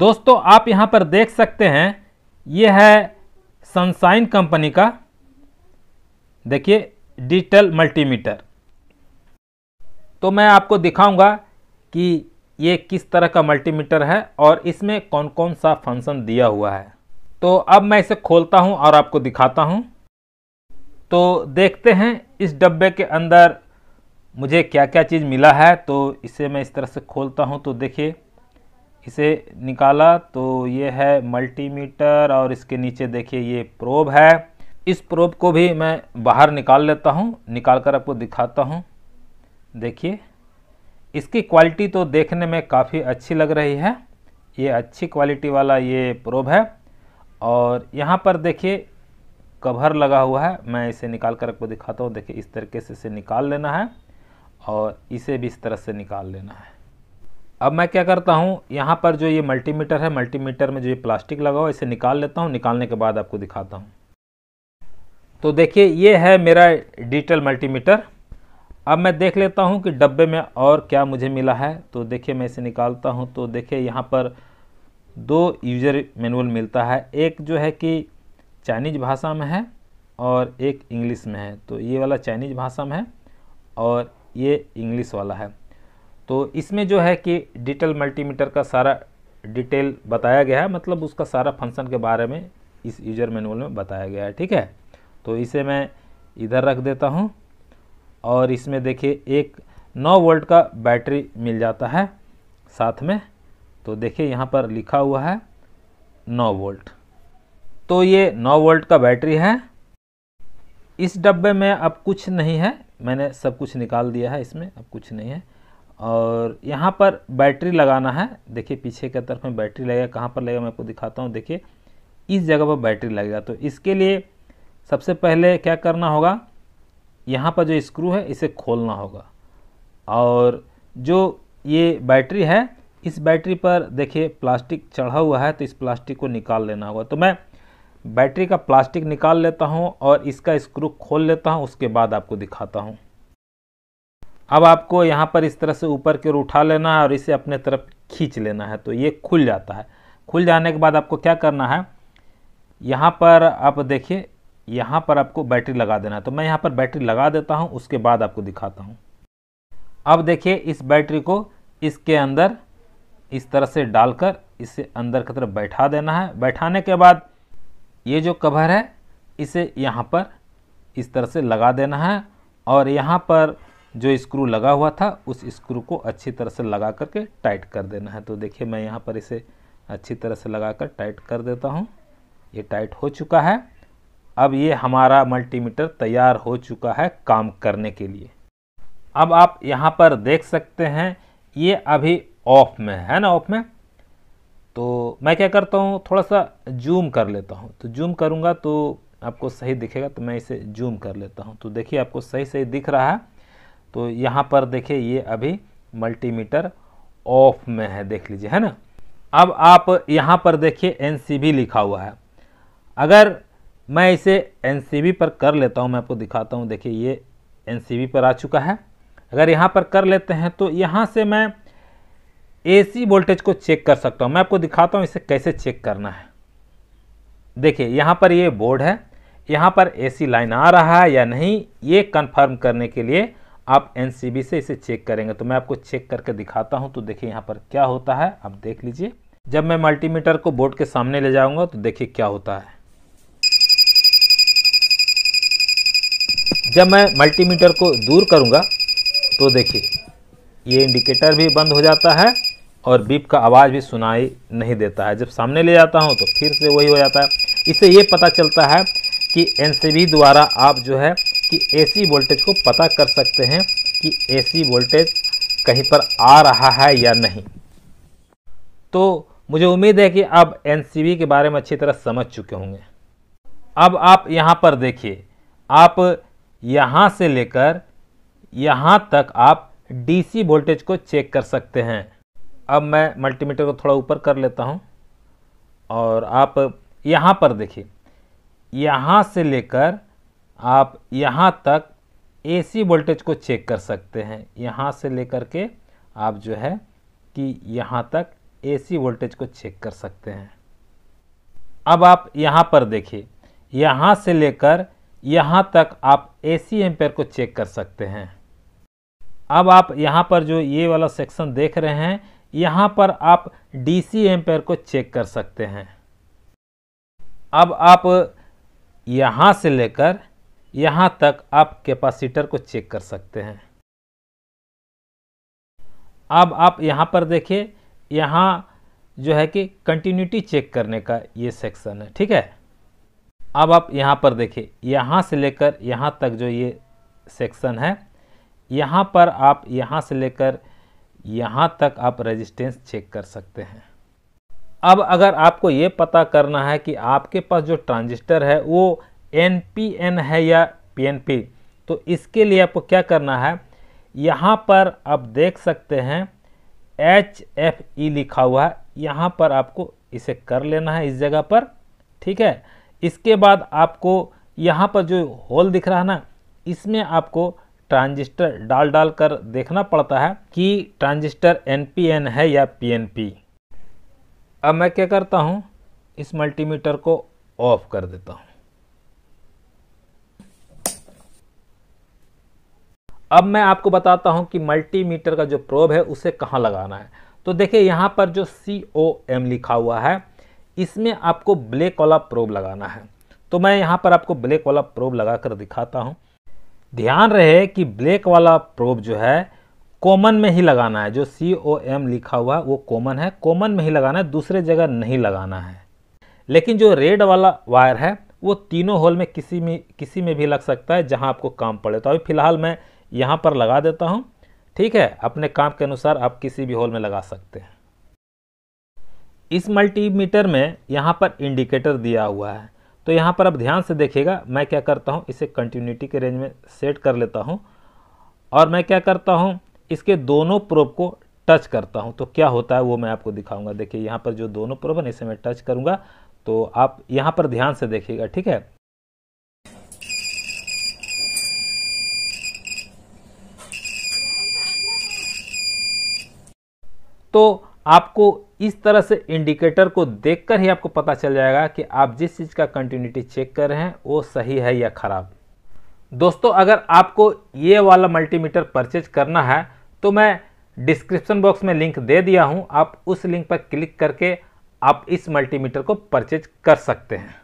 दोस्तों आप यहाँ पर देख सकते हैं ये है सनसाइन कंपनी का देखिए डिजिटल मल्टीमीटर तो मैं आपको दिखाऊंगा कि ये किस तरह का मल्टीमीटर है और इसमें कौन कौन सा फंक्शन दिया हुआ है तो अब मैं इसे खोलता हूं और आपको दिखाता हूं तो देखते हैं इस डब्बे के अंदर मुझे क्या क्या चीज़ मिला है तो इसे मैं इस तरह से खोलता हूं तो देखिए इसे निकाला तो ये है मल्टीमीटर और इसके नीचे देखिए ये प्रोब है इस प्रोब को भी मैं बाहर निकाल लेता हूँ निकाल कर आपको दिखाता हूँ देखिए इसकी क्वालिटी तो देखने में काफ़ी अच्छी लग रही है ये अच्छी क्वालिटी वाला ये प्रोब है और यहाँ पर देखिए कवर लगा हुआ है मैं इसे निकाल कर आपको दिखाता हूँ देखिए इस तरीके से इसे निकाल लेना है और इसे भी इस तरह से निकाल लेना है अब मैं क्या करता हूँ यहाँ पर जो ये मल्टीमीटर है मल्टीमीटर में जो ये प्लास्टिक लगा हुआ इसे निकाल लेता हूँ निकालने के बाद आपको दिखाता हूँ तो देखिए ये है मेरा डिजिटल मल्टीमीटर अब मैं देख लेता हूँ कि डब्बे में और क्या मुझे मिला है तो देखिए मैं इसे निकालता हूँ तो देखिए यहाँ पर दो यूजर मैनुअल मिलता है एक जो है कि चाइनीज भाषा में है और एक इंग्लिश में है तो ये वाला चाइनीज भाषा में है और ये इंग्लिश वाला है तो इसमें जो है कि डिटेल मल्टीमीटर का सारा डिटेल बताया गया है मतलब उसका सारा फंक्शन के बारे में इस यूजर मैनुअल में बताया गया है ठीक है तो इसे मैं इधर रख देता हूँ और इसमें देखिए एक 9 वोल्ट का बैटरी मिल जाता है साथ में तो देखिए यहाँ पर लिखा हुआ है 9 वोल्ट तो ये 9 वोल्ट का बैटरी है इस डब्बे में अब कुछ नहीं है मैंने सब कुछ निकाल दिया है इसमें अब कुछ नहीं है और यहाँ पर बैटरी लगाना है देखिए पीछे की तरफ में बैटरी लगेगा कहाँ पर लगेगा मैं आपको दिखाता हूँ देखिए इस जगह पर बैटरी लगेगा तो इसके लिए सबसे पहले क्या करना होगा यहाँ पर जो स्क्रू है इसे खोलना होगा और जो ये बैटरी है इस बैटरी पर देखिए प्लास्टिक चढ़ा हुआ है तो इस प्लास्टिक को निकाल लेना होगा तो मैं बैटरी का प्लास्टिक निकाल लेता हूँ और इसका स्क्रू खोल लेता हूँ उसके बाद आपको दिखाता हूँ अब आपको यहाँ पर इस तरह से ऊपर की ओर उठा लेना है और इसे अपने तरफ खींच लेना है तो ये खुल जाता है खुल जाने के बाद आपको क्या करना है यहाँ पर आप देखिए यहाँ पर आपको बैटरी लगा देना है तो मैं यहाँ पर बैटरी लगा देता हूँ उसके बाद आपको दिखाता हूँ अब देखिए इस बैटरी को इसके अंदर इस तरह से डालकर इसे अंदर की तरफ बैठा देना है बैठाने के बाद ये जो कवर है इसे यहाँ पर इस तरह से लगा देना है और यहाँ पर जो स्क्रू लगा हुआ था उस स्क्रू को अच्छी तरह से लगा करके टाइट कर देना है तो देखिए मैं यहाँ पर इसे अच्छी तरह से लगा कर टाइट कर देता हूँ ये टाइट हो चुका है अब ये हमारा मल्टीमीटर तैयार हो चुका है काम करने के लिए अब आप यहाँ पर देख सकते हैं ये अभी ऑफ में है ना ऑफ में तो मैं क्या करता हूँ थोड़ा सा जूम कर लेता हूँ तो जूम करूँगा तो आपको सही दिखेगा तो मैं इसे जूम कर लेता हूँ तो देखिए आपको सही सही दिख रहा है तो यहाँ पर देखिए ये अभी मल्टीमीटर ऑफ में है देख लीजिए है ना अब आप यहाँ पर देखिए एन लिखा हुआ है अगर मैं इसे एन पर कर लेता हूँ मैं आपको दिखाता हूँ देखिए ये एन पर आ चुका है अगर यहाँ पर कर लेते हैं तो यहाँ से मैं ए वोल्टेज को चेक कर सकता हूँ मैं आपको दिखाता हूँ इसे कैसे चेक करना है देखिए यहाँ पर ये बोर्ड है यहाँ पर ए लाइन आ रहा है या नहीं ये कन्फर्म करने के लिए आप एन से इसे चेक करेंगे तो मैं आपको चेक करके दिखाता हूँ तो देखिए यहाँ पर क्या होता है आप देख लीजिए जब मैं मल्टीमीटर को बोर्ड के सामने ले जाऊँगा तो देखिए क्या होता है जब मैं मल्टीमीटर को दूर करूँगा तो देखिए ये इंडिकेटर भी बंद हो जाता है और बीप का आवाज़ भी सुनाई नहीं देता है जब सामने ले जाता हूँ तो फिर से वही हो जाता है इससे ये पता चलता है कि एन द्वारा आप जो है कि एसी वोल्टेज को पता कर सकते हैं कि एसी वोल्टेज कहीं पर आ रहा है या नहीं तो मुझे उम्मीद है कि अब एन के बारे में अच्छी तरह समझ चुके होंगे अब आप यहाँ पर देखिए आप यहाँ से लेकर यहाँ तक आप डीसी वोल्टेज को चेक कर सकते हैं अब मैं मल्टीमीटर को थोड़ा ऊपर कर लेता हूँ और आप यहाँ पर देखिए यहाँ से लेकर आप यहाँ तक एसी वोल्टेज को चेक कर सकते हैं यहाँ से लेकर के आप जो है कि यहाँ तक एसी वोल्टेज को चेक कर सकते हैं अब आप यहाँ पर देखिए यहाँ से लेकर यहाँ तक आप एसी एम्पेयर को चेक कर सकते हैं अब आप यहाँ पर जो ये वाला सेक्शन देख रहे हैं यहाँ पर आप डीसी एम्पेयर को चेक कर सकते हैं अब आप यहाँ से लेकर यहाँ तक आप कैपेसिटर को चेक कर सकते हैं अब आप यहाँ पर देखिए यहाँ जो है कि कंटिन्यूटी चेक करने का ये सेक्शन है ठीक है अब आप यहाँ पर देखिए यहाँ से लेकर यहाँ तक जो ये सेक्शन है यहाँ पर आप यहाँ से लेकर यहाँ तक आप रेजिस्टेंस चेक कर सकते हैं अब अगर आपको ये पता करना है कि आपके पास जो ट्रांजिस्टर है वो एन पी एन है या पी एन पी तो इसके लिए आपको क्या करना है यहाँ पर आप देख सकते हैं एच एफ ई लिखा हुआ है यहाँ पर आपको इसे कर लेना है इस जगह पर ठीक है इसके बाद आपको यहाँ पर जो होल दिख रहा है ना इसमें आपको ट्रांजिस्टर डाल डाल कर देखना पड़ता है कि ट्रांजिस्टर एन है या पी अब मैं क्या करता हूँ इस मल्टीमीटर को ऑफ कर देता हूँ अब मैं आपको बताता हूँ कि मल्टीमीटर का जो प्रोब है उसे कहाँ लगाना है तो देखिए यहाँ पर जो सी ओ एम लिखा हुआ है इसमें आपको ब्लैक वाला प्रोब लगाना है तो मैं यहाँ पर आपको ब्लैक वाला प्रोब लगा कर दिखाता हूँ ध्यान रहे कि ब्लैक वाला प्रोब जो है कॉमन में ही लगाना है जो सी ओ एम लिखा हुआ है वो कॉमन है कॉमन में ही लगाना है दूसरे जगह नहीं लगाना है लेकिन जो रेड वाला वायर है वो तीनों होल में किसी में किसी में भी लग सकता है जहां आपको काम पड़े तो अभी फ़िलहाल मैं यहाँ पर लगा देता हूँ ठीक है अपने काम के अनुसार आप किसी भी होल में लगा सकते हैं इस मल्टीमीटर में यहाँ पर इंडिकेटर दिया हुआ है तो यहाँ पर आप ध्यान से देखिएगा मैं क्या करता हूँ इसे कंटिन्यूटी के रेंज में सेट कर लेता हूँ और मैं क्या करता हूँ इसके दोनों प्रोब को टच करता हूँ तो क्या होता है वो मैं आपको दिखाऊंगा देखिए यहाँ पर जो दोनों प्रोब है इसे मैं टच करूँगा तो आप यहाँ पर ध्यान से देखिएगा ठीक है तो आपको इस तरह से इंडिकेटर को देखकर ही आपको पता चल जाएगा कि आप जिस चीज़ का कंटिन्यूटी चेक कर रहे हैं वो सही है या ख़राब दोस्तों अगर आपको ये वाला मल्टीमीटर परचेज करना है तो मैं डिस्क्रिप्शन बॉक्स में लिंक दे दिया हूँ आप उस लिंक पर क्लिक करके आप इस मल्टीमीटर को परचेज कर सकते हैं